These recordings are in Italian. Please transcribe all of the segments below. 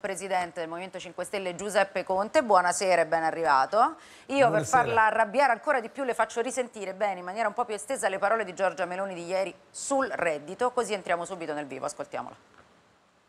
Presidente del Movimento 5 Stelle Giuseppe Conte, buonasera e ben arrivato. Io buonasera. per farla arrabbiare ancora di più le faccio risentire bene in maniera un po' più estesa le parole di Giorgia Meloni di ieri sul reddito, così entriamo subito nel vivo, ascoltiamola.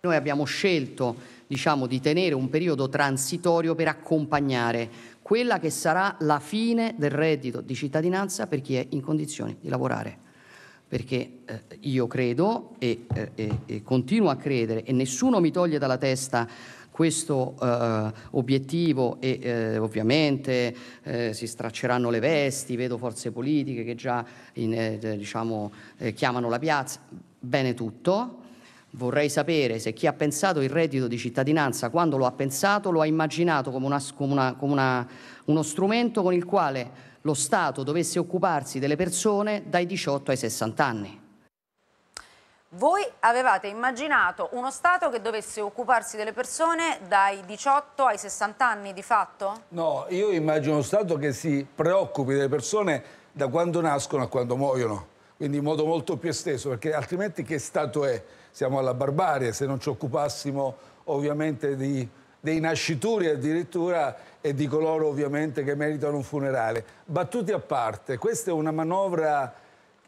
Noi abbiamo scelto diciamo, di tenere un periodo transitorio per accompagnare quella che sarà la fine del reddito di cittadinanza per chi è in condizioni di lavorare perché eh, io credo e, eh, e, e, continuo a credere e nessuno mi toglie dalla testa questo eh, obiettivo e eh, ovviamente eh, si stracceranno le vesti, vedo forze politiche che già in, eh, diciamo, chiamano la piazza, bene tutto. Vorrei sapere se chi ha pensato il reddito di cittadinanza, quando lo ha pensato, lo ha immaginato come, una, come, una, come una, uno strumento con il quale lo Stato dovesse occuparsi delle persone dai 18 ai 60 anni. Voi avevate immaginato uno Stato che dovesse occuparsi delle persone dai 18 ai 60 anni di fatto? No, io immagino uno Stato che si preoccupi delle persone da quando nascono a quando muoiono, quindi in modo molto più esteso, perché altrimenti che Stato è? Siamo alla barbarie se non ci occupassimo ovviamente di dei nascituri addirittura e di coloro ovviamente che meritano un funerale. Battuti a parte, questa è una manovra...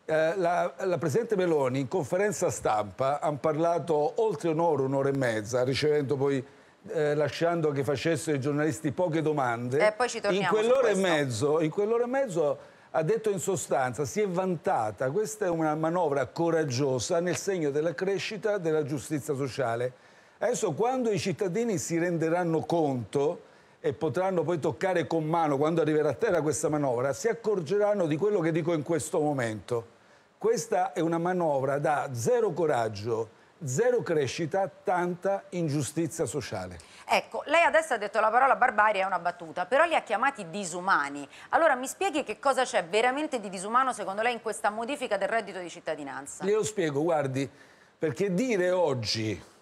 Eh, la, la, Presidente Meloni in conferenza stampa ha parlato oltre un'ora, un'ora e mezza, ricevendo poi, eh, lasciando che facessero i giornalisti poche domande. E poi ci torniamo in quell'ora e mezzo, in quell'ora e mezzo ha detto in sostanza, si è vantata, questa è una manovra coraggiosa nel segno della crescita della giustizia sociale. Adesso quando i cittadini si renderanno conto e potranno poi toccare con mano, quando arriverà a terra questa manovra, si accorgeranno di quello che dico in questo momento. Questa è una manovra da zero coraggio, zero crescita, tanta ingiustizia sociale. Ecco, lei adesso ha detto la parola barbarie è una battuta, però li ha chiamati disumani. Allora mi spieghi che cosa c'è veramente di disumano secondo lei in questa modifica del reddito di cittadinanza? Glielo spiego, guardi, perché dire oggi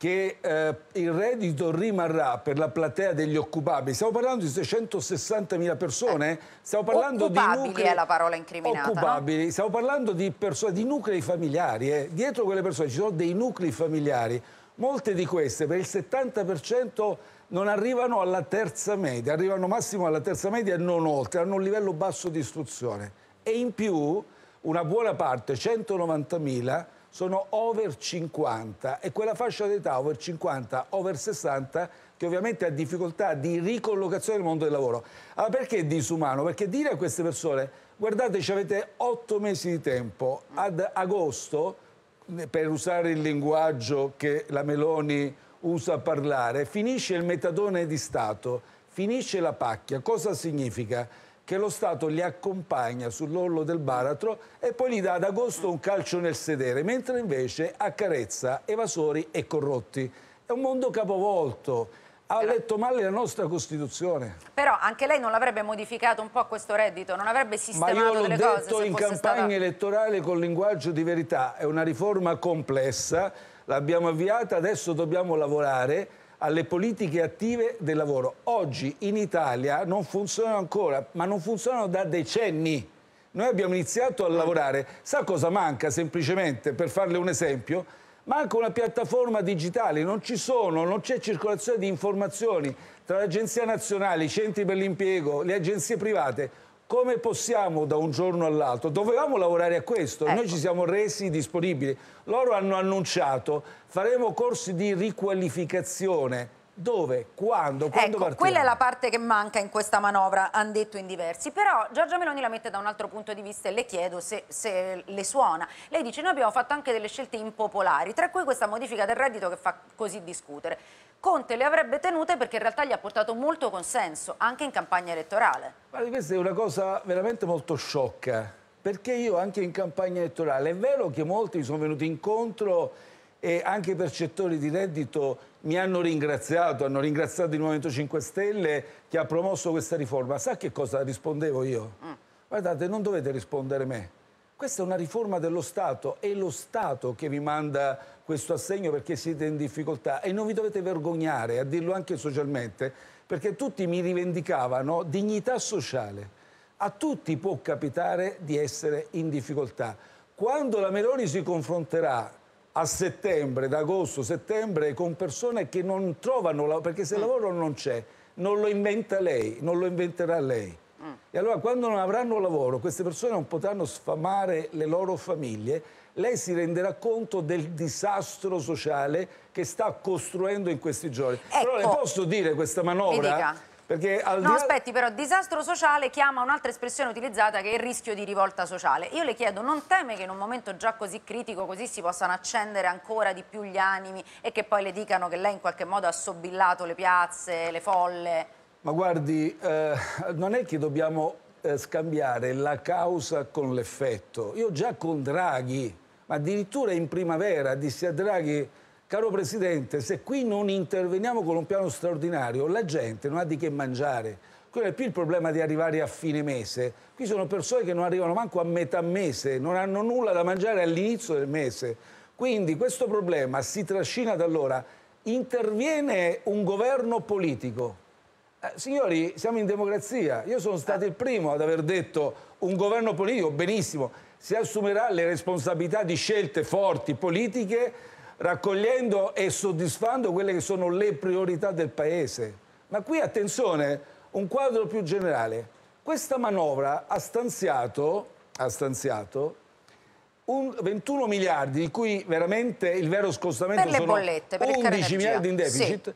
che eh, il reddito rimarrà per la platea degli occupabili. Stiamo parlando di 660.000 persone, eh, stiamo parlando occupabili di nuclei... è la parola incriminata. Occupabili, no? stiamo parlando di, persone, di nuclei familiari. Eh. Dietro quelle persone ci sono dei nuclei familiari. Molte di queste, per il 70%, non arrivano alla terza media, arrivano massimo alla terza media e non oltre, hanno un livello basso di istruzione. E in più, una buona parte, 190.000, sono over 50 e quella fascia d'età over 50, over 60 che ovviamente ha difficoltà di ricollocazione nel mondo del lavoro. Allora ah, perché è disumano? Perché dire a queste persone guardate ci avete 8 mesi di tempo, ad agosto per usare il linguaggio che la Meloni usa a parlare, finisce il metadone di Stato, finisce la pacchia, cosa significa? che lo Stato li accompagna sull'orlo del baratro e poi gli dà ad agosto un calcio nel sedere, mentre invece accarezza evasori e corrotti. È un mondo capovolto. Ha letto male la nostra Costituzione. Però anche lei non l'avrebbe modificato un po' questo reddito, non avrebbe sistemato delle cose. Ma io l'ho detto in campagna stata... elettorale con linguaggio di verità. È una riforma complessa, l'abbiamo avviata, adesso dobbiamo lavorare alle politiche attive del lavoro. Oggi in Italia non funzionano ancora, ma non funzionano da decenni. Noi abbiamo iniziato a lavorare, sa cosa manca semplicemente, per farle un esempio? Manca una piattaforma digitale, non ci sono, non c'è circolazione di informazioni tra le agenzie nazionali, i centri per l'impiego, le agenzie private come possiamo da un giorno all'altro? Dovevamo lavorare a questo, ecco. noi ci siamo resi disponibili. Loro hanno annunciato faremo corsi di riqualificazione. Dove? Quando? Quando ecco, quella è la parte che manca in questa manovra, hanno detto in diversi, però Giorgia Meloni la mette da un altro punto di vista e le chiedo se, se, le suona. Lei dice noi abbiamo fatto anche delle scelte impopolari, tra cui questa modifica del reddito che fa così discutere. Conte le avrebbe tenute perché in realtà gli ha portato molto consenso, anche in campagna elettorale. Ma questa è una cosa veramente molto sciocca, perché io anche in campagna elettorale, è vero che molti sono venuti incontro e anche i percettori di reddito mi hanno ringraziato, hanno ringraziato il Movimento 5 Stelle che ha promosso questa riforma. Sa che cosa rispondevo io? Mm. Guardate, non dovete rispondere me questa è una riforma dello Stato, è lo Stato che vi manda questo assegno perché siete in difficoltà e non vi dovete vergognare, a dirlo anche socialmente, perché tutti mi rivendicavano dignità sociale. A tutti può capitare di essere in difficoltà. Quando la Meloni si confronterà a settembre, da agosto, settembre, con persone che non trovano lavoro, perché se il mm. lavoro non c'è, non lo inventa lei, non lo inventerà lei. E allora quando non avranno lavoro, queste persone non potranno sfamare le loro famiglie, lei si renderà conto del disastro sociale che sta costruendo in questi giorni. Ecco. Però le ecco. posso dire questa manovra? Perché al no, aspetti però, disastro sociale chiama un'altra espressione utilizzata che è il rischio di rivolta sociale. Io le chiedo, non teme che in un momento già così critico, così si possano accendere ancora di più gli animi e che poi le dicano che lei in qualche modo ha sobillato le piazze, le folle? Ma guardi, eh, non è che dobbiamo eh, scambiare la causa con l'effetto. Io già con Draghi, ma addirittura in primavera, dissi a Draghi, caro Presidente, se qui non interveniamo con un piano straordinario, la gente non ha di che mangiare. Quello è più il problema di arrivare a fine mese. Qui sono persone che non arrivano manco a metà mese, non hanno nulla da mangiare all'inizio del mese. Quindi questo problema si trascina da allora. Interviene un governo politico eh, signori, siamo in democrazia. Io sono stato il primo ad aver detto un governo politico, benissimo, si assumerà le responsabilità di scelte forti politiche raccogliendo e soddisfando quelle che sono le priorità del Paese. Ma qui, attenzione, un quadro più generale. Questa manovra ha stanziato, ha stanziato 21 miliardi, di cui veramente il vero scostamento per sono bollette, 11 miliardi in deficit. Sì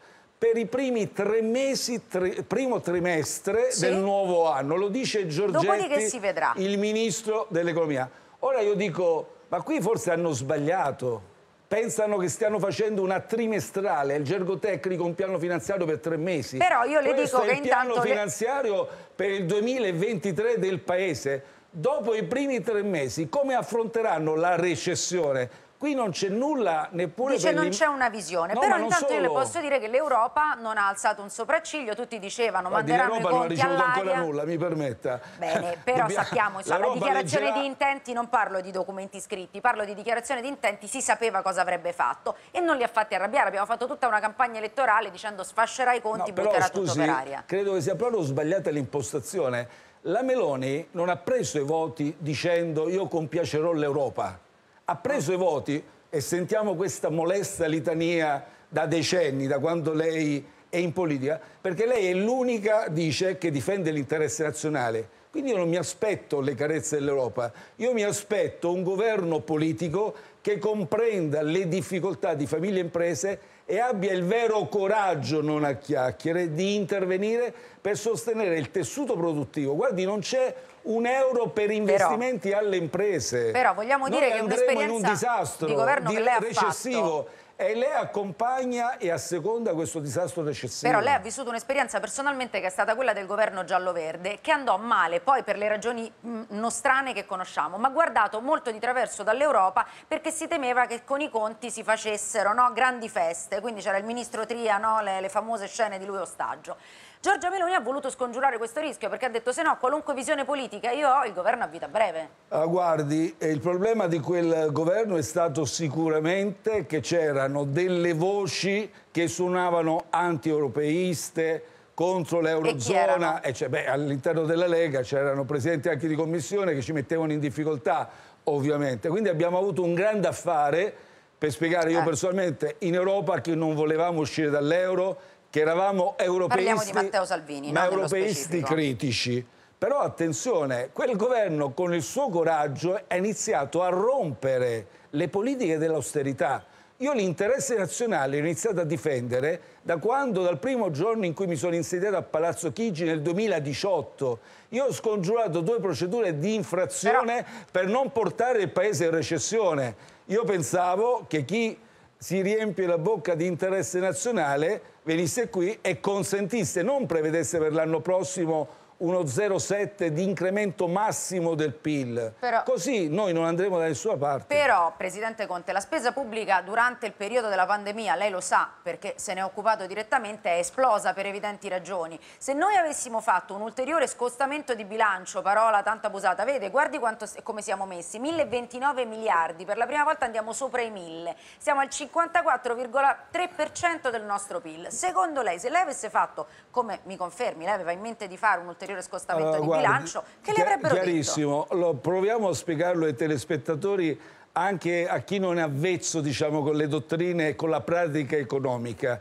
per i primi tre mesi, tre, primo trimestre sì? del nuovo anno. Lo dice Giorgetti, il ministro dell'economia. Ora io dico, ma qui forse hanno sbagliato. Pensano che stiano facendo una trimestrale, il gergo tecnico, un piano finanziario per tre mesi. Però io le Questo dico che intanto... il piano finanziario le... per il 2023 del Paese dopo i primi tre mesi come affronteranno la recessione qui non c'è nulla neppure Dice per non c'è una visione, no, però intanto solo... io le posso dire che l'Europa non ha alzato un sopracciglio, tutti dicevano ma manderanno i conti all'aria. non ha ricevuto ancora nulla, mi permetta. Bene, però Dobbiamo... sappiamo, insomma, dichiarazione leggerà... di intenti, non parlo di documenti scritti, parlo di dichiarazione di intenti, si sapeva cosa avrebbe fatto e non li ha fatti arrabbiare, abbiamo fatto tutta una campagna elettorale dicendo sfascerà i conti, no, però, butterà scusi, tutto per aria. credo che sia proprio sbagliata l'impostazione. La Meloni non ha preso i voti dicendo io compiacerò l'Europa ha preso i voti e sentiamo questa molesta litania da decenni, da quando lei è in politica, perché lei è l'unica, dice, che difende l'interesse nazionale. Quindi io non mi aspetto le carezze dell'Europa, io mi aspetto un governo politico che comprenda le difficoltà di famiglie e imprese e abbia il vero coraggio, non a chiacchiere, di intervenire per sostenere il tessuto produttivo. Guardi, non c'è un euro per investimenti però, alle imprese. Però vogliamo dire Noi che un'esperienza un disastro di governo di, recessivo. Fatto. E lei accompagna e asseconda questo disastro recessivo. Però lei ha vissuto un'esperienza personalmente che è stata quella del governo giallo-verde, che andò male poi per le ragioni mm, nostrane che conosciamo, ma guardato molto di traverso dall'Europa perché si temeva che con i conti si facessero no, grandi feste, quindi c'era il ministro Tria, no, le, le famose scene di lui ostaggio. Giorgia Meloni ha voluto scongiurare questo rischio perché ha detto se no qualunque visione politica io ho, il governo ha vita breve. Ah, guardi, eh, il problema di quel governo è stato sicuramente che c'erano delle voci che suonavano anti-europeiste, contro l'Eurozona. all'interno della Lega c'erano presidenti anche di commissione che ci mettevano in difficoltà, ovviamente. Quindi abbiamo avuto un grande affare per spiegare eh. io personalmente in Europa che non volevamo uscire dall'euro che eravamo europeisti, di Matteo Salvini, ma europeisti critici. Però attenzione, quel governo con il suo coraggio ha iniziato a rompere le politiche dell'austerità. Io l'interesse nazionale ho iniziato a difendere da quando, dal primo giorno in cui mi sono insediato a Palazzo Chigi nel 2018, io ho scongiurato due procedure di infrazione Però... per non portare il paese in recessione. Io pensavo che chi si riempie la bocca di interesse nazionale, venisse qui e consentisse, non prevedesse per l'anno prossimo uno 0,7 di incremento massimo del PIL. Però, Così noi non andremo da nessuna parte. Però, Presidente Conte, la spesa pubblica durante il periodo della pandemia, lei lo sa perché se ne è occupato direttamente, è esplosa per evidenti ragioni. Se noi avessimo fatto un ulteriore scostamento di bilancio, parola tanto abusata, vede, guardi quanto, come siamo messi, 1029 miliardi, per la prima volta andiamo sopra i 1000, siamo al 54,3% del nostro PIL. Secondo lei, se lei avesse fatto, come mi confermi, lei aveva in mente di fare un ulteriore ulteriore scostamento allora, di guardi, bilancio, che le avrebbero chiarissimo. Chiarissimo, proviamo a spiegarlo ai telespettatori anche a chi non è avvezzo diciamo, con le dottrine e con la pratica economica.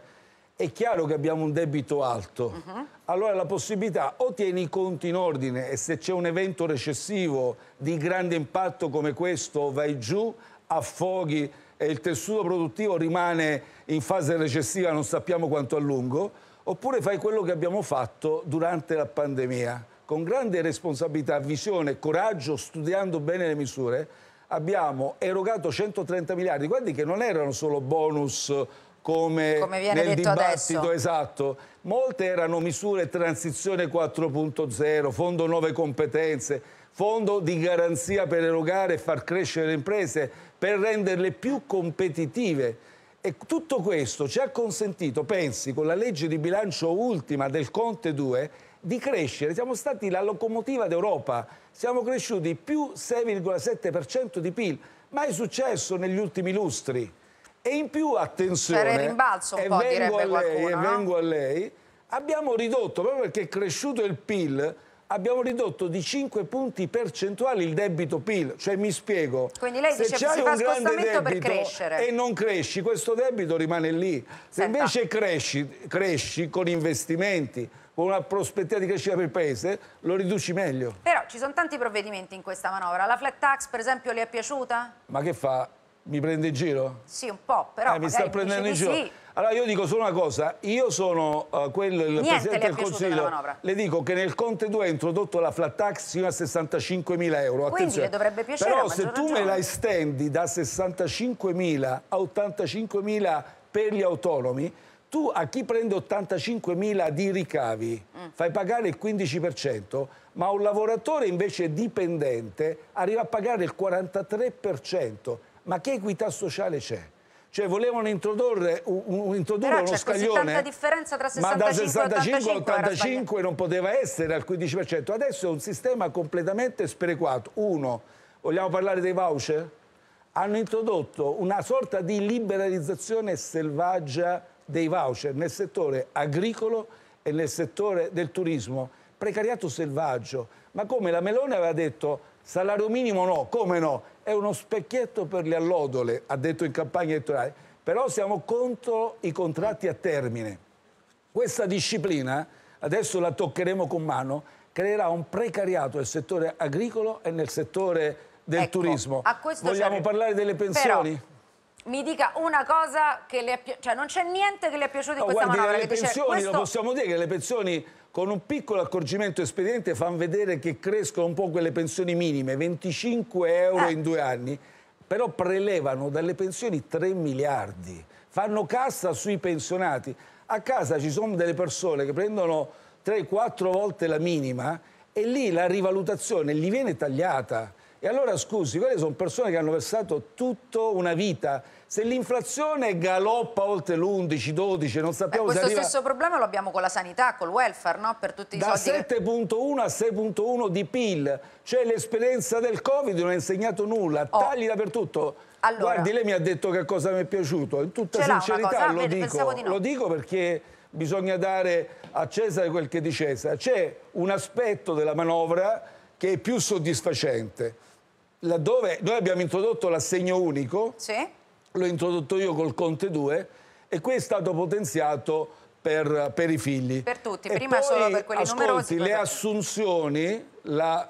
È chiaro che abbiamo un debito alto, uh mhm. -huh. allora la possibilità o tieni i conti in ordine e se c'è un evento recessivo di grande impatto come questo vai giù, affoghi e il tessuto produttivo rimane in fase recessiva non sappiamo quanto a lungo, oppure fai quello che abbiamo fatto durante la pandemia. Con grande responsabilità, visione e coraggio, studiando bene le misure, abbiamo erogato 130 miliardi, guardi che non erano solo bonus come, come viene nel detto dibattito adesso. esatto, molte erano misure transizione 4.0, fondo nuove competenze, fondo di garanzia per erogare e far crescere le imprese, per renderle più competitive e tutto questo ci ha consentito, pensi, con la legge di bilancio ultima del Conte 2, di crescere. Siamo stati la locomotiva d'Europa, siamo cresciuti più 6,7% di PIL, mai successo negli ultimi lustri. E in più, attenzione, C'era rimbalzo un e po', vengo direbbe lei, qualcuno, e no? vengo a lei, abbiamo ridotto, proprio perché è cresciuto il PIL, abbiamo ridotto di 5 punti percentuali il debito PIL. Cioè mi spiego. Quindi lei se dice che si fa spostamento per crescere. E non cresci, questo debito rimane lì. Se Senta. invece cresci, cresci con investimenti, con una prospettiva di crescita per il Paese, lo riduci meglio. Però ci sono tanti provvedimenti in questa manovra. La flat tax, per esempio, le è piaciuta? Ma che fa? Mi prende in giro? Sì, un po', però eh, mi sta prendendo in giro. Sì. Allora io dico solo una cosa, io sono uh, eh, quello, il Niente Presidente del Consiglio, le dico che nel Conte 2 ha introdotto la flat tax fino a 65.000 mila euro, Quindi attenzione. le dovrebbe piacere Però se tu ragione. me la estendi da 65.000 a 85.000 per gli autonomi, tu a chi prende 85.000 di ricavi mm. fai pagare il 15%, ma un lavoratore invece dipendente arriva a pagare il 43% ma che equità sociale c'è? Cioè volevano introdurre, un, un, introdurre uno scaglione. Ma tanta differenza tra 65 ma da 65 a 85 non poteva essere al 15%. Adesso è un sistema completamente sperequato. Uno, vogliamo parlare dei voucher? Hanno introdotto una sorta di liberalizzazione selvaggia dei voucher nel settore agricolo e nel settore del turismo. Precariato selvaggio. Ma come la Melone aveva detto salario minimo no, come no? è uno specchietto per le allodole, ha detto in campagna elettorale, però siamo contro i contratti a termine. Questa disciplina, adesso la toccheremo con mano, creerà un precariato nel settore agricolo e nel settore del ecco, turismo. Vogliamo parlare delle pensioni? Però mi dica una cosa che le è piaciuta, cioè non c'è niente che le è piaciuto in no, questa guardi, manovra. Le pensioni, dice, questo... lo possiamo dire che le pensioni con un piccolo accorgimento espediente fanno vedere che crescono un po' quelle pensioni minime, 25 euro ah. in due anni, però prelevano dalle pensioni 3 miliardi, fanno cassa sui pensionati. A casa ci sono delle persone che prendono 3-4 volte la minima e lì la rivalutazione gli viene tagliata e allora scusi, quelle sono persone che hanno versato tutta una vita. Se l'inflazione galoppa oltre l'11, 12, non eh, sappiamo Beh, se arriva... Questo stesso problema lo abbiamo con la sanità, col welfare, no? Per tutti i da soldi... 7.1 a 6.1 di PIL. Cioè l'esperienza del Covid non ha insegnato nulla. Oh. Tagli dappertutto. Allora... Guardi, lei mi ha detto che cosa mi è piaciuto. In tutta sincerità lo, Vedi, dico, di no. lo dico perché bisogna dare a Cesare quel che è di Cesare. C'è un aspetto della manovra che è più soddisfacente laddove noi abbiamo introdotto l'assegno unico, sì. l'ho introdotto io col Conte 2 e qui è stato potenziato per, per i figli. Per tutti, e prima poi, solo per quelli ascolti, numerosi. le assunzioni,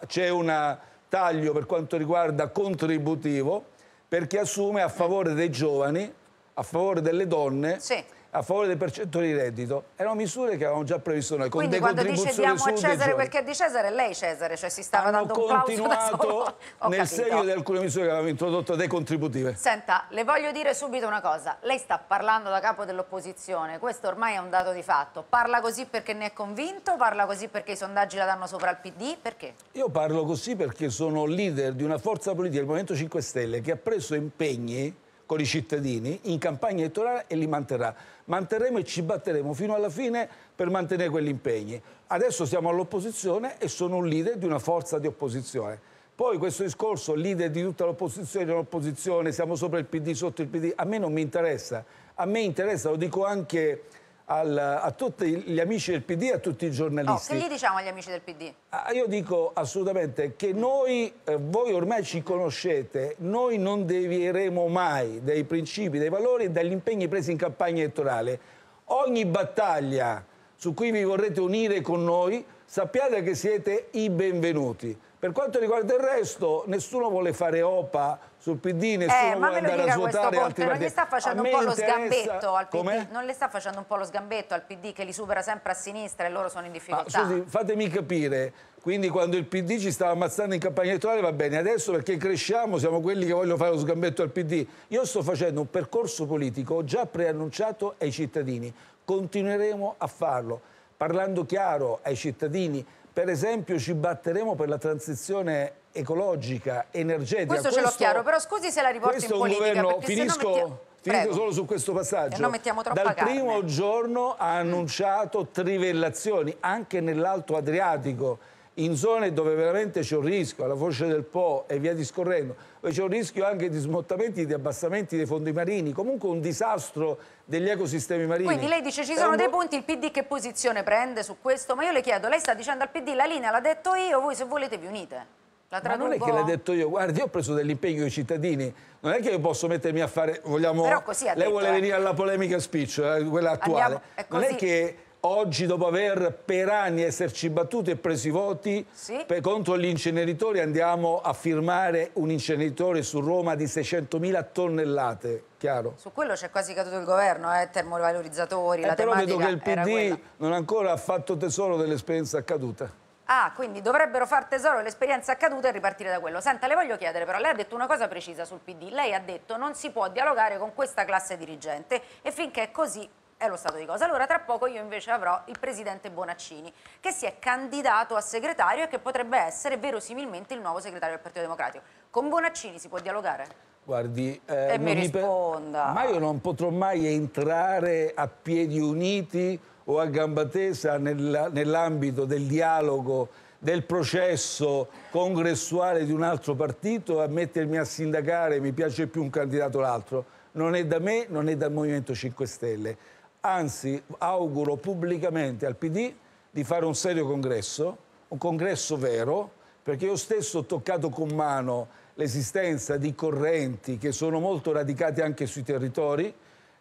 c'è un taglio per quanto riguarda contributivo per chi assume a favore dei giovani, a favore delle donne sì a favore dei percettori di reddito erano misure che avevamo già previsto noi. con Quindi quando dice diamo a Cesare quel che è di Cesare, lei Cesare, cioè si stava hanno dando un plauso da solo. nel segno di alcune misure che avevamo introdotto decontributive. Senta, le voglio dire subito una cosa, lei sta parlando da capo dell'opposizione, questo ormai è un dato di fatto, parla così perché ne è convinto, parla così perché i sondaggi la danno sopra al PD, perché? Io parlo così perché sono leader di una forza politica, il Movimento 5 Stelle, che ha preso impegni con i cittadini in campagna elettorale e li manterrà. Manterremo e ci batteremo fino alla fine per mantenere quegli impegni. Adesso siamo all'opposizione e sono un leader di una forza di opposizione. Poi questo discorso, leader di tutta l'opposizione, l'opposizione, siamo sopra il PD, sotto il PD, a me non mi interessa. A me interessa, lo dico anche al, a tutti gli amici del PD e a tutti i giornalisti. Oh, che gli diciamo agli amici del PD? Ah, io dico assolutamente che noi, eh, voi ormai ci conoscete, noi non devieremo mai dai principi, dai valori e dagli impegni presi in campagna elettorale. Ogni battaglia su cui vi vorrete unire con noi, sappiate che siete i benvenuti. Per quanto riguarda il resto, nessuno vuole fare OPA sul PD, eh, nessuno eh, vuole andare a svuotare altri non gli sta facendo un po' lo sgambetto al PD? Com'è? Non le sta facendo un po' lo sgambetto al PD che li supera sempre a sinistra e loro sono in difficoltà? Ma, scusi, fatemi capire, quindi quando il PD ci stava ammazzando in campagna elettorale va bene, adesso perché cresciamo siamo quelli che vogliono fare lo sgambetto al PD. Io sto facendo un percorso politico già preannunciato ai cittadini. Continueremo a farlo, parlando chiaro ai cittadini. Per esempio ci batteremo per la transizione ecologica, energetica. Questo, questo ce l'ho chiaro, però scusi se la riporto in politica. Governo, finisco, mettiamo... finisco solo su questo passaggio. Dal carne. primo giorno ha annunciato trivellazioni anche nell'Alto Adriatico in zone dove veramente c'è un rischio, alla foce del Po e via discorrendo, dove c'è un rischio anche di smottamenti, di abbassamenti dei fondi marini, comunque un disastro degli ecosistemi marini. Quindi lei dice ci sono dei punti, il PD che posizione prende su questo? Ma io le chiedo, lei sta dicendo al PD la linea l'ha detto io, voi se volete vi unite. Ma non è che l'ha detto io, guardi, io ho preso dell'impegno ai cittadini, non è che io posso mettermi a fare, vogliamo, lei detto, vuole eh. venire alla polemica spiccio, eh, quella attuale, Andiamo, non è che oggi dopo aver per anni esserci battuti e preso i voti sì. per, contro gli inceneritori andiamo a firmare un inceneritore su Roma di 600.000 tonnellate, chiaro? Su quello c'è quasi caduto il governo, eh? termovalorizzatori, eh, la però tematica vedo che il PD non ancora ha fatto tesoro dell'esperienza accaduta. Ah, quindi dovrebbero far tesoro dell'esperienza accaduta e ripartire da quello. Senta, le voglio chiedere però, lei ha detto una cosa precisa sul PD. Lei ha detto che non si può dialogare con questa classe dirigente e finché è così è lo stato di cosa. Allora tra poco io invece avrò il presidente Bonaccini che si è candidato a segretario e che potrebbe essere verosimilmente il nuovo segretario del Partito Democratico. Con Bonaccini si può dialogare? Guardi, eh, e mi risponda. Mi... Ma io non potrò mai entrare a piedi uniti o a gamba tesa nell'ambito del dialogo del processo congressuale di un altro partito a mettermi a sindacare mi piace più un candidato o l'altro non è da me, non è dal Movimento 5 Stelle Anzi, auguro pubblicamente al PD di fare un serio congresso, un congresso vero, perché io stesso ho toccato con mano l'esistenza di correnti che sono molto radicate anche sui territori,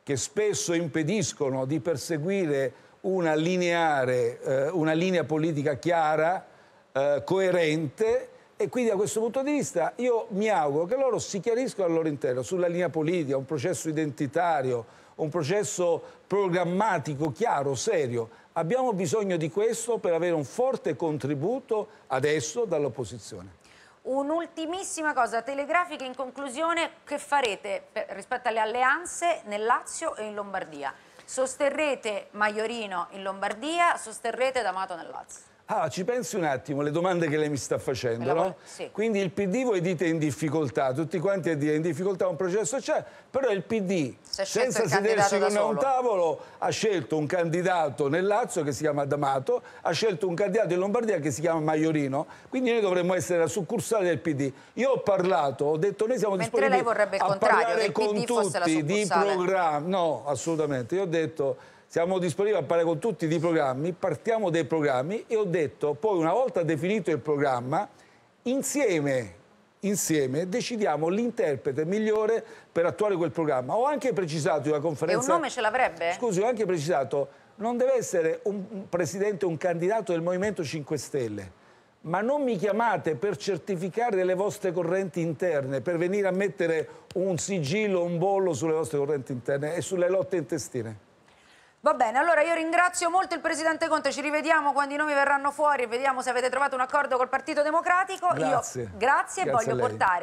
che spesso impediscono di perseguire una, lineare, eh, una linea politica chiara, eh, coerente e quindi da questo punto di vista io mi auguro che loro si chiariscano al loro interno sulla linea politica, un processo identitario, un processo programmatico, chiaro, serio. Abbiamo bisogno di questo per avere un forte contributo adesso dall'opposizione. Un'ultimissima cosa, telegrafica in conclusione, che farete per, rispetto alle alleanze nel Lazio e in Lombardia? Sosterrete Maiorino in Lombardia, sosterrete D'Amato nel Lazio? Ah, ci pensi un attimo, le domande che lei mi sta facendo, allora, no? Sì. Quindi il PD voi dite in difficoltà, tutti quanti a dire in difficoltà un processo c'è, però il PD, Se senza sedersi con a un tavolo, ha scelto un candidato nel Lazio che si chiama D'Amato, ha scelto un candidato in Lombardia che si chiama Maiorino, quindi noi dovremmo essere la succursale del PD. Io ho parlato, ho detto noi siamo Mentre disponibili lei vorrebbe il a parlare che il con PD tutti di programma, no, assolutamente, io ho detto siamo disponibili a parlare con tutti di programmi, partiamo dai programmi e ho detto poi una volta definito il programma insieme, insieme decidiamo l'interprete migliore per attuare quel programma. Ho anche precisato in una conferenza... E un nome ce l'avrebbe? Scusi, ho anche precisato, non deve essere un presidente, un candidato del Movimento 5 Stelle ma non mi chiamate per certificare le vostre correnti interne, per venire a mettere un sigillo, un bollo sulle vostre correnti interne e sulle lotte intestine. Va bene, allora io ringrazio molto il Presidente Conte, ci rivediamo quando i nomi verranno fuori e vediamo se avete trovato un accordo col Partito Democratico. Grazie. Io, grazie, grazie voglio portare...